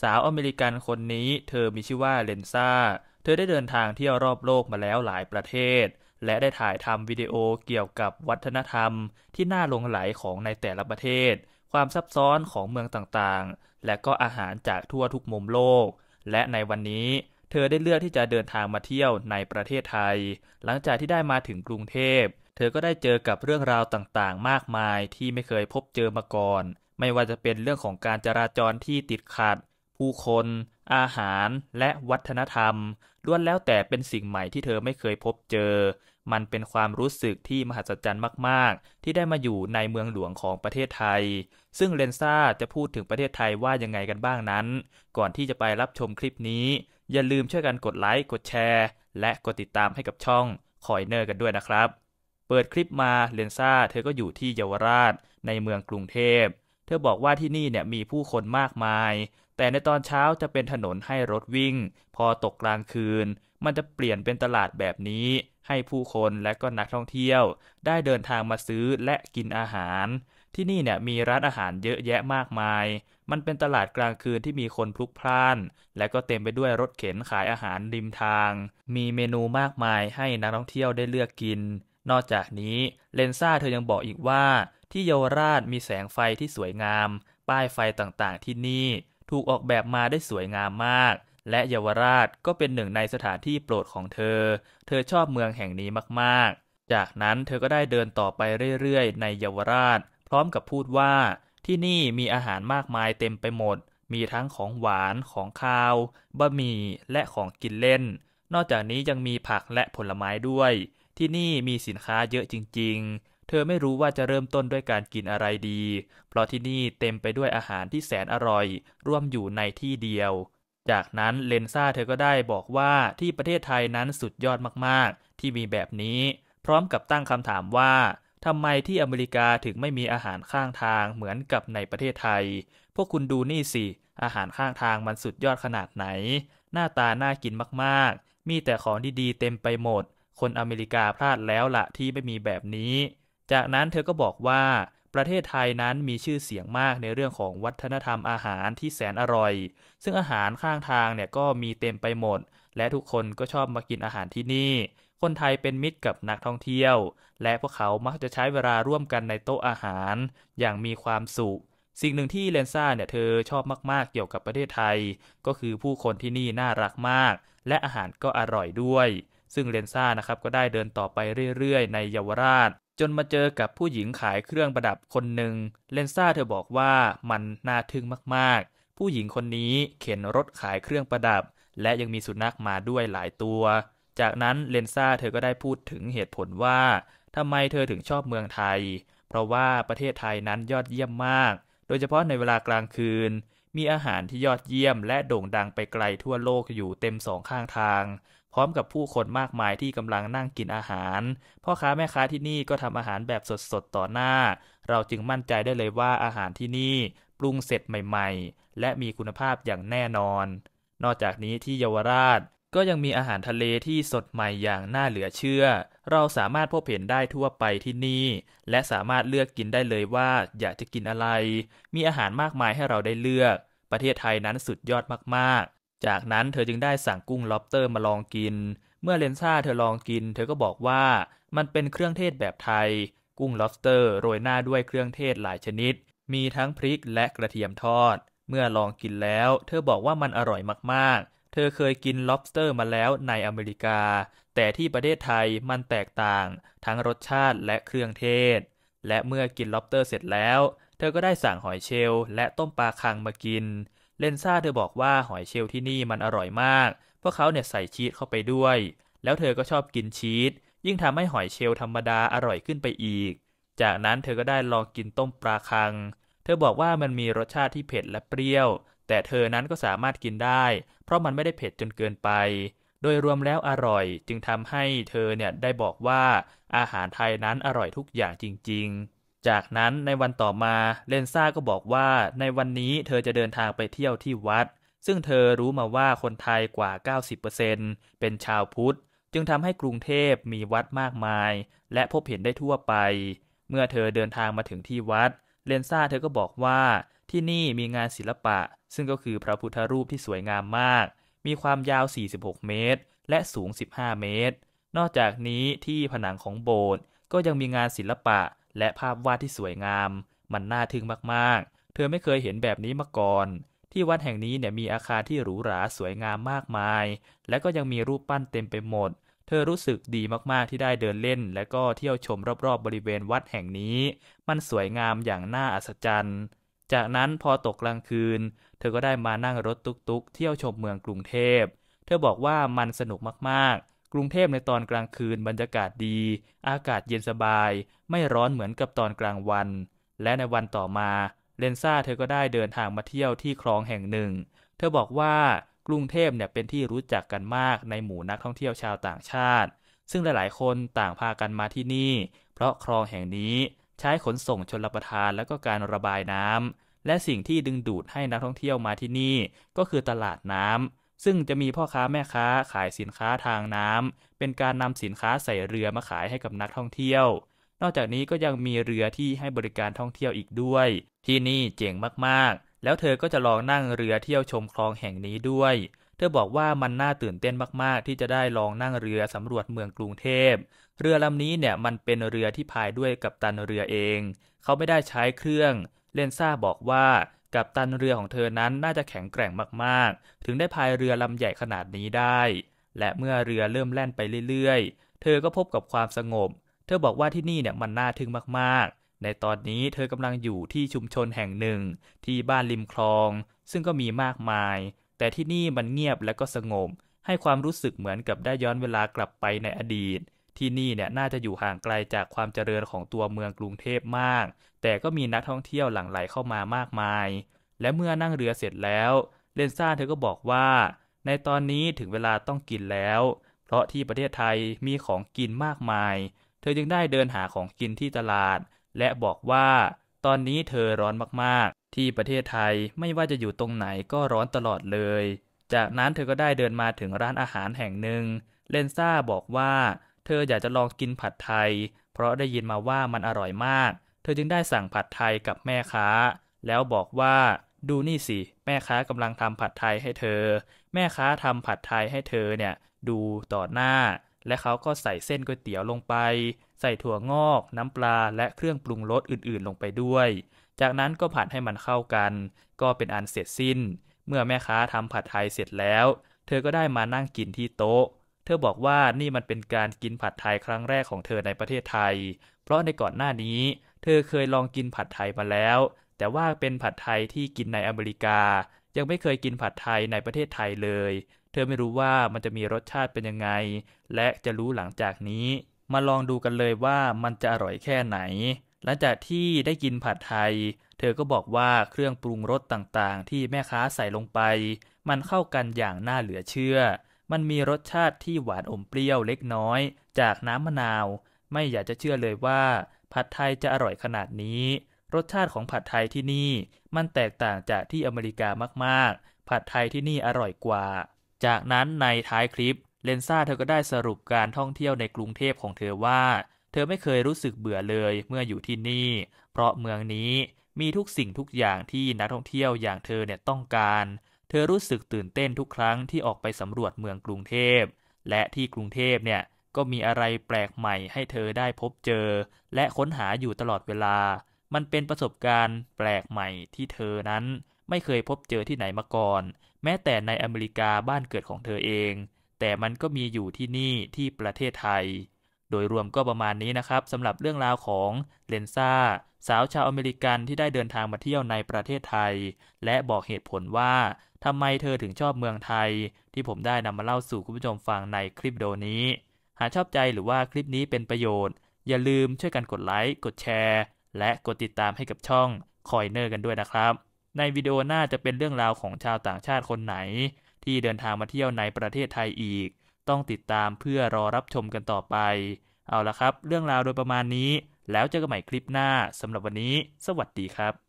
สาวอเมริกันคนนี้ เธอมีชื่อว่าเลนซ่าเธอได้เดินทางเที่ยวรอบโลกมาแล้วหลายประเทศ และได้ถ่ายทำวิดีโอเกี่ยวกับวัฒนธรรมที่น่าหลงไหลของในแต่ละประเทศ ความซับซ้อนของเมืองต่างๆ และก็อาหารจากทั่วทุกมุมโลก และในวันนี้ เธอได้เลือกที่จะเดินทางมาเที่ยวในประเทศไทย หลังจากที่ได้มาถึงกรุงเทพ เธอก็ได้เจอกับเรื่องราวต่างๆ มากมายที่ไม่เคยพบเจอมาก่อน ไม่ว่าจะเป็นเรื่องของการจราจรที่ติดขัดผู้คน อาหารและวัฒนธรรมล้วนแล้วแต่เป็นสิ่งใหม่ที่เธอไม่เคยพบเจอ มันเป็นความรู้สึกที่มหัศจรรย์มากๆ ที่ได้มาอยู่ในเมืองหลวงของประเทศไทย ซึ่งเลนซ่าจะพูดถึงประเทศไทยว่ายังไงกันบ้างนั้น ก่อนที่จะไปรับชมคลิปนี้ อย่าลืมช่วยกันกดไลค์ กดแชร์ และกดติดตามให้กับช่องคอยเนอร์กันด้วยนะครับ เปิดคลิปมาเลนซ่า เธอก็อยู่ที่เยาวราชในเมืองกรุงเทพเธอบอกว่าที่นี่เนี่ยมีผู้คนมากมาย แต่ในตอนเช้าจะเป็นถนนให้รถวิ่ง พอตกกลางคืนมันจะเปลี่ยนเป็นตลาดแบบนี้ ให้ผู้คนและก็นักท่องเที่ยว ได้เดินทางมาซื้อและกินอาหาร ที่นี่เนี่ยมีร้านอาหารเยอะแยะมากมาย มันเป็นตลาดกลางคืนที่มีคนพลุกพล่าน และก็เต็มไปด้วยรถเข็นขายอาหารริมทาง มีเมนูมากมายให้นักท่องเที่ยวได้เลือกกินนอกจากนี้ เลนซ่าเธอยังบอกอีกว่า ที่เยาวราชมีแสงไฟที่สวยงาม ป้ายไฟต่างๆที่นี่ถูกออกแบบมาได้สวยงามมาก และเยาวราชก็เป็นหนึ่งในสถานที่โปรดของเธอ เธอชอบเมืองแห่งนี้มากๆ จากนั้นเธอก็ได้เดินต่อไปเรื่อยๆ ในเยาวราช พร้อมกับพูดว่า ที่นี่มีอาหารมากมายเต็มไปหมด มีทั้งของหวานของข้าวบะหมี่และของกินเล่น นอกจากนี้ยังมีผักและผลไม้ด้วยที่นี่มีสินค้าเยอะจริงๆ เธอไม่รู้ว่าจะเริ่มต้นด้วยการกินอะไรดี เพราะที่นี่เต็มไปด้วยอาหารที่แสนอร่อย ร่วมอยู่ในที่เดียว จากนั้นเลนซ่าเธอก็ได้บอกว่าที่ประเทศไทยนั้นสุดยอดมากๆ ที่มีแบบนี้ พร้อมกับตั้งคำถามว่าทำไมที่อเมริกาถึงไม่มีอาหารข้างทางเหมือนกับในประเทศไทย พวกคุณดูนี่สิอาหารข้างทางมันสุดยอดขนาดไหน หน้าตาน่ากินมากๆ มีแต่ของดีๆเต็มไปหมดคนอเมริกาพลาดแล้วละที่ไม่มีแบบนี้ จากนั้นเธอก็บอกว่า ประเทศไทยนั้นมีชื่อเสียงมากในเรื่องของวัฒนธรรมอาหารที่แสนอร่อย ซึ่งอาหารข้างทางเนี่ยก็มีเต็มไปหมด และทุกคนก็ชอบมากินอาหารที่นี่ คนไทยเป็นมิตรกับนักท่องเที่ยว และพวกเขามักจะใช้เวลาร่วมกันในโต๊ะอาหาร อย่างมีความสุข สิ่งหนึ่งที่เลนซ่าเนี่ยเธอชอบมาก ๆ เกี่ยวกับประเทศไทย ก็คือผู้คนที่นี่น่ารักมาก และอาหารก็อร่อยด้วยซึ่งเลนซ่านะครับก็ได้เดินต่อไปเรื่อย ๆ ในเยาวราช จนมาเจอกับผู้หญิงขายเครื่องประดับคนหนึ่งเลนซ่าเธอบอกว่ามันน่าทึ่งมากๆ ผู้หญิงคนนี้เข็นรถขายเครื่องประดับ และยังมีสุนัขมาด้วยหลายตัว จากนั้นเลนซ่าเธอก็ได้พูดถึงเหตุผลว่าทำไมเธอถึงชอบเมืองไทย เพราะว่าประเทศไทยนั้นยอดเยี่ยมมาก โดยเฉพาะในเวลากลางคืน มีอาหารที่ยอดเยี่ยม และโด่งดังไปไกลทั่วโลกอยู่เต็มสองข้างทางพร้อมกับผู้คนมากมายที่กำลังนั่งกินอาหาร พ่อค้าแม่ค้าที่นี่ก็ทำอาหารแบบสดๆต่อหน้า เราจึงมั่นใจได้เลยว่าอาหารที่นี่ปรุงเสร็จใหม่ ๆ และมีคุณภาพอย่างแน่นอน นอกจากนี้ที่เยาวราช ก็ยังมีอาหารทะเลที่สดใหม่อย่างน่าเหลือเชื่อ เราสามารถพบเห็นได้ทั่วไปที่นี่ และสามารถเลือกกินได้เลยว่าอยากจะกินอะไร มีอาหารมากมายให้เราได้เลือก ประเทศไทยนั้นสุดยอดมากจากนั้นเธอจึงได้สั่งกุ้งล็อบเตอร์มาลองกิน เมื่อเลนซ่าเธอลองกิน เธอก็บอกว่า มันเป็นเครื่องเทศแบบไทย กุ้งล็อบสเตอร์โรยหน้าด้วยเครื่องเทศหลายชนิด มีทั้งพริกและกระเทียมทอด เมื่อลองกินแล้ว เธอบอกว่ามันอร่อยมาก ๆ เธอเคยกินล็อบสเตอร์มาแล้วในอเมริกา แต่ที่ประเทศไทยมันแตกต่างทั้งรสชาติและเครื่องเทศ และเมื่อกินล็อบสเตอร์เสร็จแล้ว เธอก็ได้สั่งหอยเชลล์และต้มปลาคังมากินเลนซ่าเธอบอกว่าหอยเชลล์ที่นี่มันอร่อยมากพวกเขาเนี่ยใส่ชีสเข้าไปด้วย แล้วเธอก็ชอบกินชีสยิ่งทำให้หอยเชลล์ธรรมดาอร่อยขึ้นไปอีก จากนั้นเธอก็ได้ลองกินต้มปลาคัง เธอบอกว่ามันมีรสชาติที่เผ็ดและเปรี้ยว แต่เธอนั้นก็สามารถกินได้ เพราะมันไม่ได้เผ็ดจนเกินไป โดยรวมแล้วอร่อยจึงทำให้เธอเนี่ยได้บอกว่าอาหารไทยนั้นอร่อยทุกอย่างจริง ๆจากนั้นในวันต่อมาเลนซ่าก็บอกว่าในวันนี้เธอจะเดินทางไปเที่ยวที่วัด ซึ่งเธอรู้มาว่าคนไทยกว่า 90%เป็นชาวพุทธ จึงทำให้กรุงเทพมีวัดมากมายและพบเห็นได้ทั่วไป เมื่อเธอเดินทางมาถึงที่วัด เลนซ่าเธอก็บอกว่าที่นี่มีงานศิลปะ ซึ่งก็คือพระพุทธรูปที่สวยงามมาก มีความยาว 46 เมตร และสูง15เมตร นอกจากนี้ที่ผนังของโบสถ์ก็ยังมีงานศิลปะและภาพวาดที่สวยงาม มันน่าทึ่งมากๆ เธอไม่เคยเห็นแบบนี้มาก่อน ที่วัดแห่งนี้เนี่ยมีอาคารที่หรูหรา สวยงามมากมาย และก็ยังมีรูปปั้นเต็มไปหมด เธอรู้สึกดีมากๆที่ได้เดินเล่น และก็เที่ยวชมรอบๆบบริเวณวัดแห่งนี้ มันสวยงามอย่างน่าอัศจรรย์จากนั้นพอตกกลางคืน เธอก็ได้มานั่งรถตุกๆ เที่ยวชมเมืองกรุงเทพเธอบอกว่ามันสนุกมากๆกรุงเทพในตอนกลางคืนบรรยากาศดี อากาศเย็นสบายไม่ร้อนเหมือนกับตอนกลางวัน และในวันต่อมา เลนซ่าเธอก็ได้เดินทางมาเที่ยวที่คลองแห่งหนึ่ง เธอบอกว่ากรุงเทพเนี่ยเป็นที่รู้จักกันมากในหมู่นักท่องเที่ยวชาวต่างชาติ ซึ่งหลายๆคนต่างพากันมาที่นี่ เพราะคลองแห่งนี้ใช้ขนส่งชนประทานและก็การระบายน้ำ และสิ่งที่ดึงดูดให้นักท่องเที่ยวมาที่นี่ ก็คือตลาดน้ำซึ่งจะมีพ่อค้าแม่ค้าขายสินค้าทางน้ำ เป็นการนำสินค้าใส่เรือมาขายให้กับนักท่องเที่ยว นอกจากนี้ก็ยังมีเรือที่ให้บริการท่องเที่ยวอีกด้วย ที่นี่เจ๋งมากๆ แล้วเธอก็จะลองนั่งเรือเที่ยวชมคลองแห่งนี้ด้วย เธอบอกว่ามันน่าตื่นเต้นมากๆที่จะได้ลองนั่งเรือสำรวจเมืองกรุงเทพ เรือลำนี้เนี่ยมันเป็นเรือที่พายด้วยกับตันเรือเอง เขาไม่ได้ใช้เครื่อง เลนซ่าบอกว่ากับตันเรือของเธอนั้นน่าจะแข็งแกร่งมากๆ ถึงได้พายเรือลำใหญ่ขนาดนี้ได้ และเมื่อเรือเริ่มแล่นไปเรื่อยๆ เธอก็พบกับความสงบ เธอบอกว่าที่นี่เนี่ยมันน่าทึ่งมากๆ ในตอนนี้เธอกำลังอยู่ที่ชุมชนแห่งหนึ่งที่บ้านริมคลอง ซึ่งก็มีมากมาย แต่ที่นี่มันเงียบและก็สงบ ให้ความรู้สึกเหมือนกับได้ย้อนเวลากลับไปในอดีตที่นี่เนี่ยน่าจะอยู่ห่างไกลจากความเจริญของตัวเมืองกรุงเทพมาก แต่ก็มีนักท่องเที่ยวหลั่งไหลเข้ามามากมาย และเมื่อนั่งเรือเสร็จแล้ว เลนซ่าเธอก็บอกว่า ในตอนนี้ถึงเวลาต้องกินแล้ว เพราะที่ประเทศไทยมีของกินมากมาย เธอจึงได้เดินหาของกินที่ตลาด และบอกว่า ตอนนี้เธอร้อนมากๆ ที่ประเทศไทยไม่ว่าจะอยู่ตรงไหนก็ร้อนตลอดเลย จากนั้นเธอก็ได้เดินมาถึงร้านอาหารแห่งหนึ่ง เลนซ่าบอกว่าเธออยากจะลองกินผัดไทย เพราะได้ยินมาว่ามันอร่อยมาก เธอจึงได้สั่งผัดไทยกับแม่ค้า แล้วบอกว่าดูนี่สิแม่ค้ากำลังทำผัดไทยให้เธอ แม่ค้าทำผัดไทยให้เธอเนี่ยดูต่อหน้า และเขาก็ใส่เส้นก๋วยเตี๋ยวลงไป ใส่ถั่วงอก น้ำปลาและเครื่องปรุงรสอื่นๆ ลงไปด้วย จากนั้นก็ผัดให้มันเข้ากัน ก็เป็นอันเสร็จสิ้น เมื่อแม่ค้าทำผัดไทยเสร็จแล้ว เธอก็ได้มานั่งกินที่โต๊ะเธอบอกว่านี่มันเป็นการกินผัดไทยครั้งแรกของเธอในประเทศไทย เพราะในก่อนหน้านี้เธอเคยลองกินผัดไทยมาแล้ว แต่ว่าเป็นผัดไทยที่กินในอเมริกา ยังไม่เคยกินผัดไทยในประเทศไทยเลย เธอไม่รู้ว่ามันจะมีรสชาติเป็นยังไง และจะรู้หลังจากนี้ มาลองดูกันเลยว่ามันจะอร่อยแค่ไหน หลังจากที่ได้กินผัดไทย เธอก็บอกว่าเครื่องปรุงรสต่างๆ ที่แม่ค้าใส่ลงไป มันเข้ากันอย่างน่าเหลือเชื่อมันมีรสชาติที่หวานอมเปรี้ยวเล็กน้อย จากน้ำมะนาว ไม่อยากจะเชื่อเลยว่า ผัดไทยจะอร่อยขนาดนี้ รสชาติของผัดไทยที่นี่มันแตกต่างจากที่อเมริกามากๆ ผัดไทยที่นี่อร่อยกว่า จากนั้นในท้ายคลิปเลนซ่าเธอก็ได้สรุปการท่องเที่ยวในกรุงเทพของเธอว่า เธอไม่เคยรู้สึกเบื่อเลยเมื่ออยู่ที่นี่ เพราะเมืองนี้มีทุกสิ่งทุกอย่างที่นักท่องเที่ยวอย่างเธอเนี่ยต้องการธอรู้สึกตื่นเต้นทุกครั้งที่ออกไปสำรวจเมืองกรุงเทพ และที่กรุงเทพเนี่ยก็มีอะไรแปลกใหม่ให้เธอได้พบเจอและค้นหาอยู่ตลอดเวลา มันเป็นประสบการณ์แปลกใหม่ที่เธอนั้นไม่เคยพบเจอที่ไหนมาก่อน แม้แต่ในอเมริกาบ้านเกิดของเธอเอง แต่มันก็มีอยู่ที่นี่ที่ประเทศไทยดยรวมก็ประมาณนี้นะครับสำหรับเรื่องราวของเลนซ่าสาวชาวอเมริกันที่ได้เดินทางมาเที่ยวในประเทศไทย และบอกเหตุผลว่าทำไมเธอถึงชอบเมืองไทย ที่ผมได้นำมาเล่าสู่คุณผู้ชมฟังในคลิปโดนี้ หากชอบใจหรือว่าคลิปนี้เป็นประโยชน์ อย่าลืมช่วยกันกดไลค์ กดแชร์ และกดติดตามให้กับช่องคอยเนอร์กันด้วยนะครับ ในวิดีโอหน้าจะเป็นเรื่องราวของชาวต่างชาติคนไหน ที่เดินทางมาเที่ยวในประเทศไทยอีกต้องติดตามเพื่อรอรับชมกันต่อไป เอาละครับ เรื่องราวโดยประมาณนี้ แล้วเจอกันใหม่คลิปหน้าสำหรับวันนี้ สวัสดีครับ